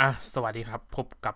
อ่ะสวัสดีครับพบกับ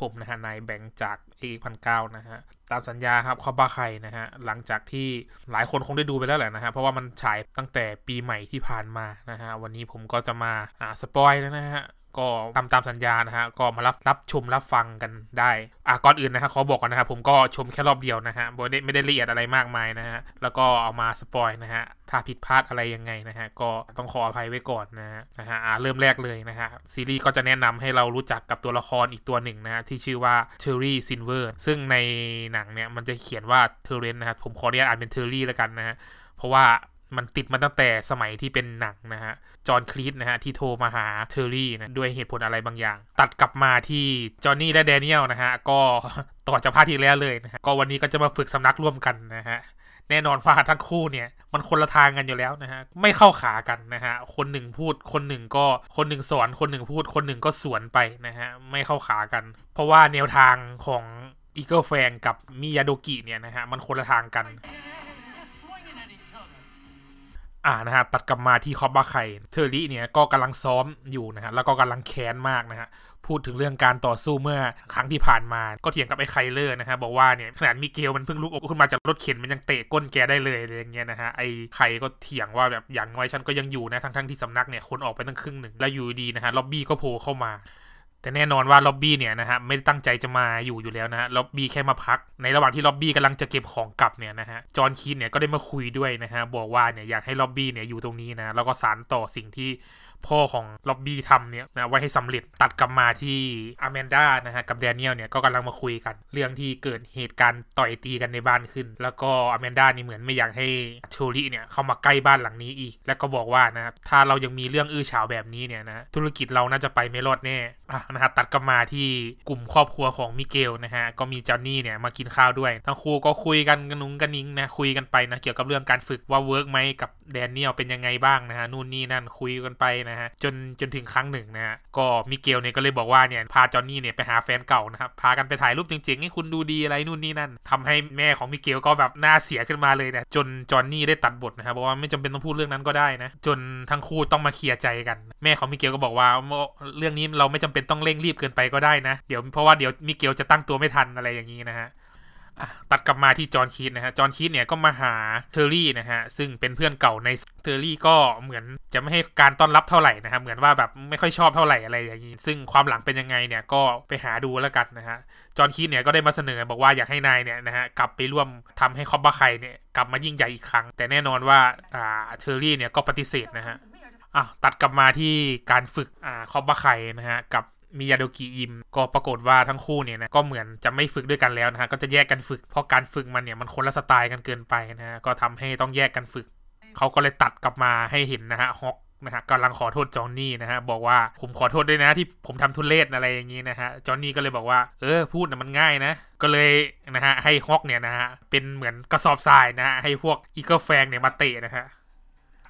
ผมนะฮะนายแบงค์จากเอพันเนะฮะ ตามสัญญาครับคอบ้าไข่นะฮะ หลังจากที่หลายคนคงได้ดูไปแล้วแหละนะฮะ เพราะว่ามันฉายตั้งแต่ปีใหม่ที่ผ่านมานะฮะ วันนี้ผมก็จะมา อ่า สปอยแล้วนะฮะก็ทำตามสัญญานะฮะก็มารับรับชมรับฟังกันได้อ่ะก่อนอื่นนะฮะขอบอก ก่อนนะครับผมก็ชมแค่รอบเดียวนะฮะไม่ได้ไม่ได้ละเอียด อะไรมากมายนะฮะแล้วก็เอามาสปอยนะฮะถ้าผิดพลาดอะไรยังไงนะฮะก็ต้องขออภัยไว้ก่อนนะฮะนะฮะอ่ะเริ่มแรกเลยนะฮะซีรีส์ก็จะแนะนำให้เรารู้จักกับตัวละครอีกตัวหนึ่งนะฮะที่ชื่อว่าเทอร์รี่ซินเวอร์ซึ่งในหนังเนี่ยมันจะเขียนว่าเทเรนนะฮะผมขอเรียกอ่านเป็นเทอร์รี่แล้วกันนะฮะเพราะว่ามันติดมาตั้งแต่สมัยที่เป็นหนังนะฮะจอห์นคลีสนะฮะที่โทรมาหาเทอร์รี่นะด้วยเหตุผลอะไรบางอย่างตัดกลับมาที่จอห์นนี่และแดเนียลนะฮะก็ต่อจากภาคที่แล้วเลยนะฮะก็วันนี้ก็จะมาฝึกสำนักร่วมกันนะฮะแน่นอนว่าทั้งคู่เนี่ย มันคนละทางกันอยู่แล้วนะฮะไม่เข้าขากันนะฮะคนหนึ่งพูดคนหนึ่งก็คนหนึ่งสอนคนหนึ่งพูดคนหนึ่งก็สวนไปนะฮะไม่เข้าขากัน เพราะว่าแนวทางของอีเกิลแฟงกับมิยาโดกิเนี่ยนะฮะมันคนละทางกันอ่านะฮะตัดกลับมาที่คอบบาไคเทอร์รี่เนี่ยก็กำลังซ้อมอยู่นะฮะแล้วก็กำลังแค้นมากนะฮะพูดถึงเรื่องการต่อสู้เมื่อครั้งที่ผ่านมา ก็เถียงกับไอ้ไคเลอร์นะฮะบอกว่าเนี่ยขนาดมิเกลมันเพิ่งลุกออกขึ้นมาจากรถเข็นมันยังเตะก้นแกได้เลยอะไรอย่างเงี้ยนะฮะไอ้ไคก็เถียงว่าแบบอย่างน้อยฉันก็ยังอยู่นะทั้ง ๆที่สำนักเนี่ยคนออกไปตั้งครึ่งหนึ่งแล้วอยู่ดีนะฮะล็อบบี้ก็โผล่เข้ามาแต่แน่นอนว่าล็อบบี้ เนี่ยนะฮะไม่ได้ตั้งใจจะมาอยู่ อยู่แล้วนะฮะล็อบบี้ แค่มาพัก ในระหว่างที่ล็อบบี้กำลังจะเก็บของกลับเนี่ยนะฮะจอห์นคีนเนี่ยก็ได้มาคุยด้วยนะฮะบอกว่าเนี่ยอยากให้ล็อบบี้เนี่ยอยู่ตรงนี้นะแล้วก็สานต่อสิ่งที่พ่อของล็อบบี้ทำเนี่ยนะไว้ให้สำเร็จ ตัดกลับมาที่อแมนดานะฮะกับแดเนียลเนี่ยก็กำลังมาคุยกัน เรื่องที่เกิดเหตุการณ์ต่อยตีกันในบ้านขึ้น แล้วก็อแมนดานี่เหมือนไม่อยากให้โชริเนี่ยเข้ามาใกล้บ้านหลังนี้อีก แล้วก็บอกว่านะถ้าเรายังมีเรื่องอื้อฉาวแบบนี้เนี่ยนะธุรกิจเราน่าจะไปไม่รอดแน่นะฮะตัดกลับมาที่กลุ่มครอบครัวของมิเกลนะฮะก็มีจอนนี่เนี่ยมากินข้าวด้วยทั้งคู่ก็คุยกันกนุงกันนิ้งนะคุยกันไปนะเกี่ยวกับเรื่องการฝึกว่าเวิร์กไหมกับแดเนียลเป็นยังไงบ้างนะฮะนู่นนี่นั่นคุยกันไปนะฮะจน จนถึงครั้งหนึ่งนะฮะก็มิเกลเนี่ยก็เลยบอกว่าเนี่ยพาจอนนี่เนี่ยไปหาแฟนเก่านะครับพากันไปถ่ายรูปจริงๆให้คุณดูดีอะไรนู่นนี่นั่นทำให้แม่ของมิเกลก็แบบหน้าเสียขึ้นมาเลยนะจนจอนนี่ได้ตัดบทนะครับบอกว่าไม่จำเป็นต้องพูดเรื่องนั้นก็ได้นะจนทั้งคู่ต้องมาเคลียร์ใจกัน แม่ของมิเกลก็บอกว่าเรื่องนี้เราไม่จำเป็นต้องเร่งรีบเกินไปก็ได้นะเดี๋ยวเพราะว่าเดี๋ยวมิเกลจะตั้งตัวไม่ทันอะไรอย่างนี้นะฮะตัดกลับมาที่จอห์นคีตนะฮะจอห์นคีตเนี่ยก็มาหาเทอร์รี่นะฮะ ซึ่งเป็นเพื่อนเก่าในเทอร์รี่ก็เหมือนจะไม่ให้การต้อนรับเท่าไหร่นะครับ เหมือนว่าแบบไม่ค่อยชอบเท่าไหร่อะไรอย่างนี้ ซึ่งความหลังเป็นยังไงเนี่ยก็ไปหาดูแล้วกันนะฮะ จอห์นคีตเนี่ยก็ได้มาเสนอบอกว่าอยากให้นายเนี่ยนะฮะกลับไปร่วมทำให้คอบบาไคเนี่ยกลับมายิ่งใหญ่อีกครั้ง แต่แน่นอนว่าอ่าเทอร์รี่เนี่ยก็ปฏิเสธนะฮะอ่ะตัดกลับมาที่การฝึกอ่าคอบบาไคนะฮะกับมียาโดกิยิมก็ปรากฏว่าทั้งคู่เนี่ยนะก็เหมือนจะไม่ฝึกด้วยกันแล้วนะฮะก็จะแยกกันฝึกเพราะการฝึกมันเนี่ยมันคนละสไตล์กันเกินไปนะฮะก็ทำให้ต้องแยกกันฝึกเขาก็เลยตัดกลับมาให้เห็นนะฮะฮอกนะฮะกำลังขอโทษจอนนี่นะฮะบอกว่าผมขอโทษด้วยนะที่ผมทำทุเรศอะไรอย่างนี้นะฮะจอนนี่ก็เลยบอกว่า เออพูดนะมันง่ายนะก็เลยนะฮะให้ฮอกเนี่ยนะฮะเป็นเหมือนกระสอบทรายนะฮะให้พวกอีเกิลแฟงเนี่ยมาเตะนะฮะ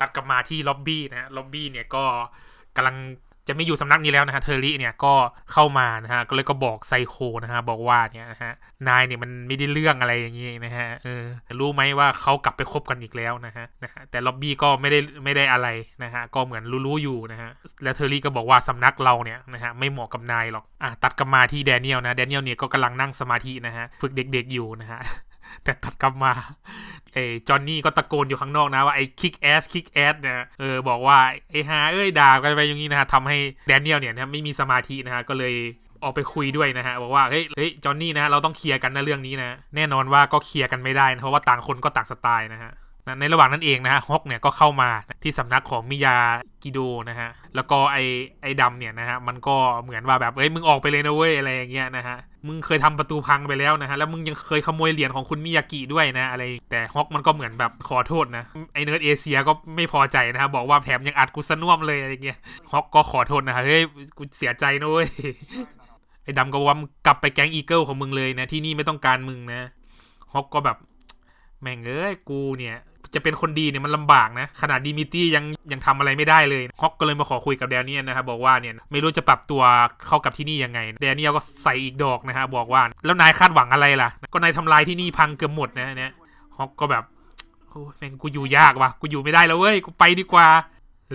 ตัดกลับมาที่ล็อบบี้นะฮะล็อบบี้เนี่ยก็กำลังจะไม่อยู่สำนักนี้แล้วนะฮะเทอร์รี่เนี่ยก็เข้ามานะฮะก็เลยก็บอกไซโคนะฮะบอกว่าเนี่ยนะฮะนายเนี่ยมันไม่ได้เรื่องอะไรอย่างนี้นะฮะเออรู้ไหมว่าเขากลับไปคบกันอีกแล้วนะฮะนะฮะแต่ล็อบบี้ก็ไม่ได้ไม่ได้อะไรนะฮะก็เหมือนรู้ๆอยู่นะฮะแล้วเทอร์รี่ก็บอกว่าสำนักเราเนี่ยนะฮะไม่เหมาะกับนายหรอกอ่ะตัดกลับมาที่แดเนียลนะแดเนียลเนี่ยก็กำลังนั่งสมาธินะฮะ ฝึกเด็ก ๆ อยู่นะฮะแต่ตัดกลับมาไอ้จอนนี่ก็ตะโกนอยู่ข้างนอกนะ ว่าไอ้คิกแอสคิกแอสเนี่ยเออบอกว่าไอ้ฮาเอ้ยด่ากันไปอย่างนี้นะฮะทำให้แดเนียลเนี่ยนะไม่มีสมาธินะฮะก็เลยออกไปคุยด้วยนะฮะบอกว่าเฮ้ยเฮ้ยจอนนี่นะเราต้องเคลียร์กันในะเรื่องนี้นะแน่นอนว่าก็เคลียร์กันไม่ได้นะเพราะว่าต่างคนก็ต่างสไตล์นะฮะในระหว่างนั้นเองนะฮะฮอกเนี่ยก็เข้ามาที่สำนักของมิยากิโดนะฮะแล้วก็ไอไอดำเนี่ยนะฮะมันก็เหมือนว่าแบบเอ้ย มึงออกไปเลยนะเว้ยอะไรอย่างเงี้ยนะฮะมึงเคยทำประตูพังไปแล้วนะฮะแล้ว มึงยังเคยขโมยเหรียญของคุณมิยากิด้วยนะ อะไรแต่ฮอกมันก็เหมือนแบบขอโทษนะไอเนิร์ดเอเชียก็ไม่พอใจนะฮะบอกว่าแถมยังอัดกศลน่วมเลยอะไรเงี้ยฮอกก็ขอโทษนะฮะเฮ้ยกูเสียใจนะเว้ยไอ้ดำก็ว่ามึงกลับไปแก๊งอีเกิลของมึงเลยนะที่นี่ไม่ต้องการมึงนะฮอกก็แบบแม่งเอ้ยกูเนี่ยจะเป็นคนดีเนี่ยมันลำบากนะขนาดดีมิตี้ยังยังทำอะไรไม่ได้เลยฮอกก็เลยมาขอคุยกับแดเนียลนะครับบอกว่าเนี่ยไม่รู้จะปรับตัวเข้ากับที่นี่ยังไง แดเนียลก็ใส่อีกดอกนะฮะบอกว่าแล้วนายคาดหวังอะไรล่ะก็นายทำลายที่นี่พังเกือบหมดนะเนี่ยฮอกก็แบบโอ้แม่งกูอยู่ยากว่ะกูอยู่ไม่ได้แล้วเว้ยกูไปดีกว่า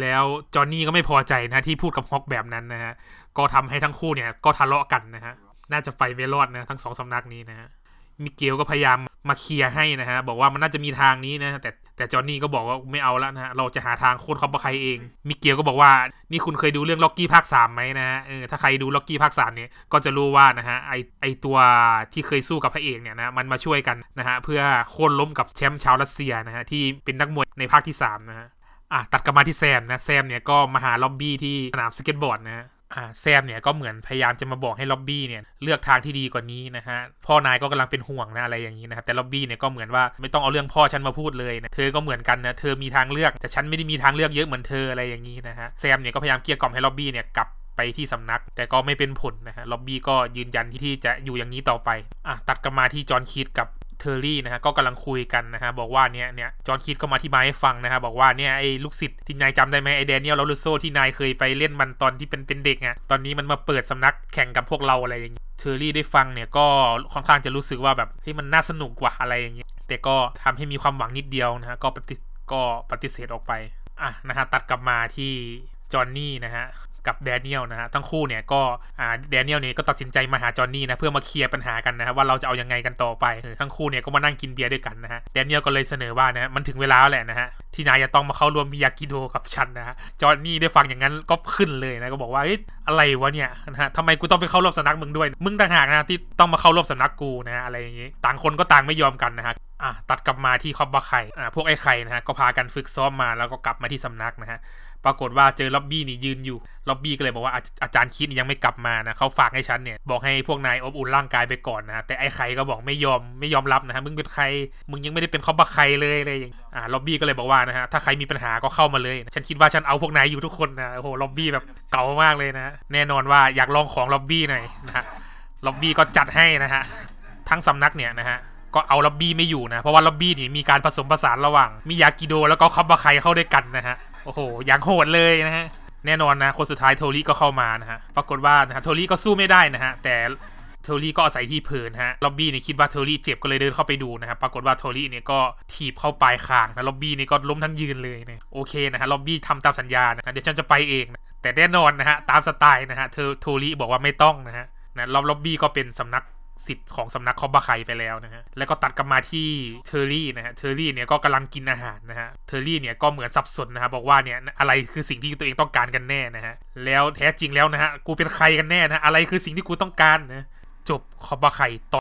แล้วจอห์นนี่ก็ไม่พอใจนะที่พูดกับฮอกแบบนั้นนะฮะก็ทำให้ทั้งคู่เนี่ยก็ทะเลาะกันนะฮะน่าจะไปไม่รอดนะทั้งสองสำนักนี้นะฮะมิเกลก็พยายามมาเคลียร์ให้นะฮะบอกว่ามันน่าจะมีทางนี้นะ แต่แต่จอห์นนี่ก็บอกว่าไม่เอาแล้วนะฮะเราจะหาทางโค่นเขาประใครเองมิเกลก็บอกว่านี่คุณเคยดูเรื่องล็อกกี้ภาคสามไหมนะฮะเออถ้าใครดูล็อกกี้ภาคสามเนี่ยก็จะรู้ว่านะฮะไอไอตัวที่เคยสู้กับพระเอกเนี่ยนะมันมาช่วยกันนะฮะเพื่อโค่นล้มกับแชมป์ชาวรัสเซียนะฮะที่เป็นนักมวยในภาคที่สามนะฮะอ่ะตัดกลับมาที่แซมนะแซมเนี่ยก็มาหาล็อบบี้ที่สนามสเก็ตบอร์ดนะฮะอแซม เนี่ย ก็เหมือนพยายามจะมาบอกให้ล็อบบี้เนี่ยเลือกทางที่ดีกว่านี้นะฮะพ่อนาย ก็กำลังเป็นห่วงนะอะไรอย่างนี้นะครับแต่ล็อบบี้เนี่ยก็เหมือนว่าไม่ต้องเอาเรื่องพ่อฉันมาพูดเลยนะเธอก็เหมือนกันนะเธอมีทางเลือกแต่ฉันไม่ได้มีทางเลือกเยอะเหมือนเธออะไรอย่างนี้นะฮะแซมเนี่ยก็พยายามเกลี้ยกล่อมให้ล็อบบี้เนี่ยกลับไปที่สำนักแต่ก็ไม่เป็นผลนะฮะล็อบบี้ก็ยืนยันที่จะอยู่อย่างนี้ต่อไปอ่ะตัดกลับมาที่ จอห์นคีดกับเทอร์รี่นะฮะ ก็กำลังคุยกันนะฮะบอกว่าเนี่ยเนี่ยจอห์นคิดก็มาที่มาให้ฟังนะฮะบอกว่าเนี่ย ไอ้ ลูกศิษย์ที่นายจำได้ไหมไอ้แดเนียลลอรุโซที่นายเคยไปเล่นมันตอนที่เป็นเป็นเด็กอ่ะตอนนี้มันมาเปิดสำนักแข่งกับพวกเราอะไรอย่างงี้เทอร์รี่ได้ฟังเนี่ยก็ค่อนข้างจะรู้สึกว่าแบบเฮ้ยมันน่าสนุกกว่าอะไรอย่างงี้แต่ก็ทำให้มีความหวังนิดเดียวนะฮะก็ปฏิก็ปฏิเสธออกไปอ่ะนะฮะตัดกลับมาที่จอห์นนี่นะฮะกับแดเนียลนะฮะ ทั้งคู่เนี่ยก็แดเนียลเนี่ยก็ตัดสินใจมาหาจอห์นนี่นะ เพื่อมาเคลียร์ปัญหากันนะฮะ ว่าเราจะเอายังไงกันต่อไป ทั้งคู่เนี่ยก็มานั่งกินเบียร์ด้วยกันนะฮะ แดเนียลก็เลยเสนอว่านะมันถึงเวลาแล้วแหละนะฮะ ที่นายจะต้องมาเข้าร่วมมิยากิโดกับฉันนะฮะ จอห์นนี่ได้ฟังอย่างนั้นก็ขึ้นเลยนะ ก็บอกว่า เฮ้ย อะไรวะเนี่ยนะฮะทำไมกูต้องไปเข้าร่วมสำนักมึงด้วย มึงต่างหากนะที่ต้องมาเข้าร่วมสำนักกูนะอะไรอย่างงี้ ต่างคนก็ต่างไม่ยอมกันนะฮะอ่ะตัดกลับมาที่คอบบะไข่อ่ะพวกไอ้ไข่นะฮะก็พากันฝึกซ้อมมาแล้วก็กลับมาที่สำนักนะฮะปรากฏว่าเจอล็อบบี้นี่ยืนอยู่ ล็อบบี้ก็เลยบอกว่าอาจารย์คิดยังไม่กลับมานะเขาฝากให้ฉันเนี่ยบอกให้พวกนายอบอุ่นร่างกายไปก่อนนะ แต่ไอ้ใครก็บอกไม่ยอมไม่ยอมรับนะฮะ มึงเป็นใคร มึงยังไม่ได้เป็นคอบักใครเลยอะไรอย่างอ่าล็อบบี้ก็เลยบอกว่านะฮะ ถ้าใครมีปัญหาก็เข้ามาเลย ฉันคิดว่าฉันเอาพวกนายอยู่ทุกคนนะ โอ้โห ล็อบบี้แบบเก่ามากเลยนะแน่นอนว่าอยากลองของล็อบบี้หน่อยนะฮะล็อบบี้ก็จัดให้นะฮะ ทั้งสำนักเนี่ยนะฮะก็เอาล็อบบี้ไม่อยู่นะเพราะว่าล็อบบี้นี่มีการผสมผสานระหว่างมิยากิโด แล้วก็คับะไคเข้าด้วยกันนะฮะ โอ้โหอย่างโหดเลยนะฮะแน่นอนนะคนสุดท้ายโทลี่ก็เข้ามานะฮะปรากฏว่านะฮะโทลี่ก็สู้ไม่ได้นะฮะแต่เทอรี่ก็อาศัยที่เพลินฮะล็อบบี้นี่คิดว่าเทอรี่เจ็บก็เลยเดินเข้าไปดูนะครับปรากฏว่าเทอรี่นี่ก็ถีบเข้าปลายคางนะล็อบบี้นี่ก็ล้มทั้งยืนเลยนะโอเคนะฮะล็อบบี้ทำตามสัญญานะเดี๋ยวฉันจะไปเองนะแต่แน่นอนนะฮะตามสไตล์นะฮะเธอโทอรี่บอกว่าไม่ต้องนะฮะนะล็อบบี้ก็เป็นสำนักสิทธิ์ของสำนักคอบาไคไปแล้วนะฮะ แล้วก็ตัดกลับมาที่เทอร์รี่นะฮะ เทอร์รี่เนี่ยก็กำลังกินอาหารนะฮะ เทอร์รี่เนี่ยก็เหมือนสับสนนะฮะบอกว่าเนี่ยอะไรคือสิ่งที่ตัวเองต้องการกันแน่นะฮะ แล้วแท้จริงแล้วนะฮะ กูเป็นใครกันแน่นะ อะไรคือสิ่งที่กูต้องการนะ จบคอบาไคต